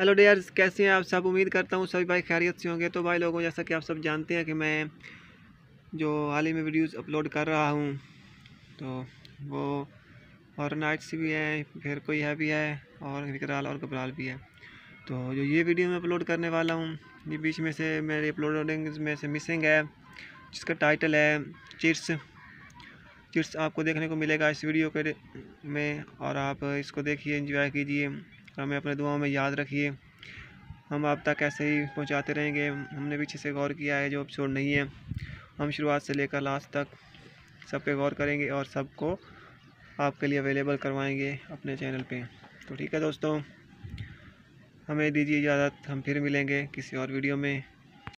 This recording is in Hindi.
हेलो डेयर्स कैसे हैं आप सब उम्मीद करता हूँ सभी भाई खैरियत से होंगे तो भाई लोगों जैसा कि आप सब जानते हैं कि मैं जो हाल ही में वीडियोस अपलोड कर रहा हूँ तो वो और नाइट्स भी हैं फिर कोई है भी है और विकराल और घबराल भी है तो जो ये वीडियो मैं अपलोड करने वाला हूँ ये बीच में से मेरे अपलोडिंग में से मिसिंग है जिसका टाइटल है चिट्स चिट्स आपको देखने को मिलेगा इस वीडियो के में और आप इसको देखिए इंजॉय कीजिए हमें अपने दुआओं में याद रखिए हम आप तक ऐसे ही पहुंचाते रहेंगे हमने पीछे से गौर किया है जो एपिसोड नहीं है हम शुरुआत से लेकर लास्ट तक सब पे गौर करेंगे और सबको आपके लिए अवेलेबल करवाएंगे अपने चैनल पे तो ठीक है दोस्तों हमें दीजिए इजाज़त हम फिर मिलेंगे किसी और वीडियो में